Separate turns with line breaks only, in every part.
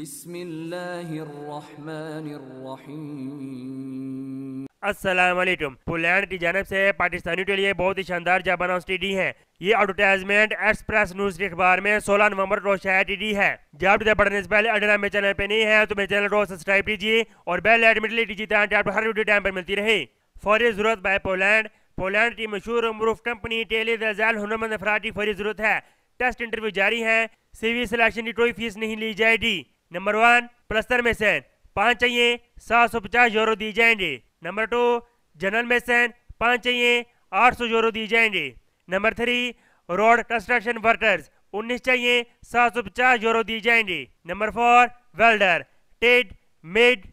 Aslam Poland की जानब से पाकिस्तानियों के लिए बहुत ही शानदार जाबाना टी है ये एडवर्टाइजमेंट एक्सप्रेस न्यूज के अखबार में 16 नवंबर को शायद टी है जब बढ़ने से पहले अगर मेरे चैनल पे नहीं है तो मेरे चैनल को सब्सक्राइब कीजिए और बेल एडमिट लीजिए ताकि आपको हर वीडियो टाइम पर मिलती रहे फौरी जरूरत बाय पोलैंड पोलैंड की मशहूर मरूफ कंपनी टेली दर्जैल हुनरमंद अफराद की फौरी जरूरत है टेस्ट इंटरव्यू जारी है सीवी सिलेक्शन की कोई फीस नहीं ली जाएगी नंबर वन प्लस्तर मेसन पाँच चाहिए सात सौ पचास जोरो दिए जाएंगे नंबर टू जनरल मेसन पाँच चाहिए आठ सौ जोरो दिए जाएंगे number three road construction workers उन्नीस चाहिए सात सौ पचास जोरो दिए जाएंगे नंबर फोर वेल्डर टेड मेड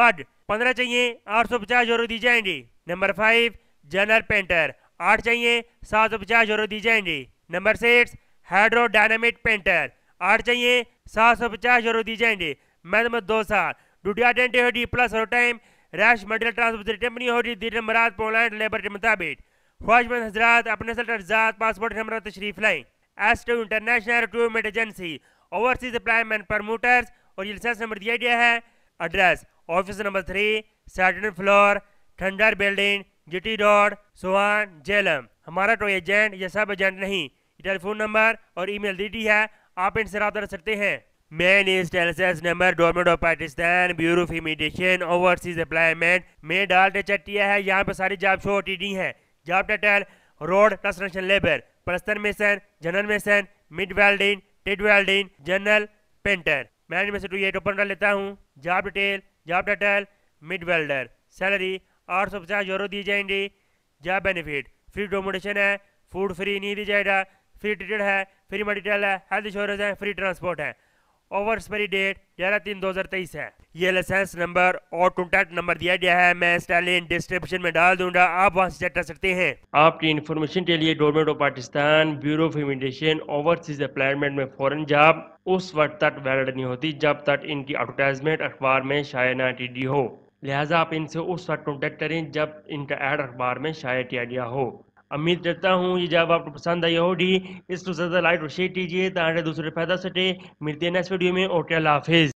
मड पंद्रह चाहिए आठ सौ पचास जोरो दिए जाएंगे नंबर फाइव जनरल पेंटर आठ चाहिए सात सौ पचास जोरो दिए जाएंगे नंबर सिक्स हाइड्रोडायनामिक पेंटर आठ चाहिए सात सौ पचास यूरो दी जाएंगे मैदमत दो साल डूडिया डेंटे होगी प्लस और टाइम रैश मटेरियल ट्रांसपोर्ट कंपनी होगी दीर मराज पोलैंड लेबर के मुताबिक ख्वाहिशमंद हजरात अपने अर्जात पासपोर्ट नंबर तशरीफ लाएँ S two international recruitment agency overseas employment promoters और लाइसेंस नंबर दिया गया है address office number three second floor ठंडर building GT road Sohan Jhelum हमारा कोई तो एजेंट या सब एजेंट नहीं टेलीफोन नंबर और ईमेल डी है आप इनसे रहा कर सकते हैं main is tells number government of pakistan bureau of immigration overseas employment में डाल टचर है यहाँ पर सारी जॉब शो टी है job title road construction labour plaster mason general mason MIG welding TIG welding general painter मैं इनमें से टू एट ओपन कर लेता हूँ job detail job title MIG welder salary आठ सौ पचास यूरो दी जाएंगी जॉब बेनिफिट फ्री डोमोडेशन है फूड फ्री नहीं दी जाएगा फ्री ट्रीटेड है फ्री मटेरियल है हेल्थ इंश्योरेंस है फ्री ट्रांसपोर्ट है ओवर एक्सपायरी डेट ग्यारह तीन दो हज़ार तेईस है ये लाइसेंस नंबर और कॉन्टैक्ट नंबर दिया गया है मैं स्टालिन डिस्क्रिप्शन में डाल दूंगा आप वहाँ से चेक कर सकते हैं आपकी इन्फॉर्मेशन के लिए government of Pakistan bureau of immigration overseas employment में फॉरन जॉब उस वक्त तक वैलिड नहीं होती जब तक इनकी एडवर्टाइजमेंट अखबार में शायद ना टी हो लिहाजा आप इनसे उस वक्त कॉन्टैक्ट करें जब इनका एड अखबार में शायद किया गया हो उम्मीद करता हूँ ये जब आपको पसंद आई होगी इसको ज़्यादा लाइट और शेयर कीजिए ताकि दूसरे फायदा सटे मिलते हैं नेक्स्ट वीडियो में और क्या हाफिज़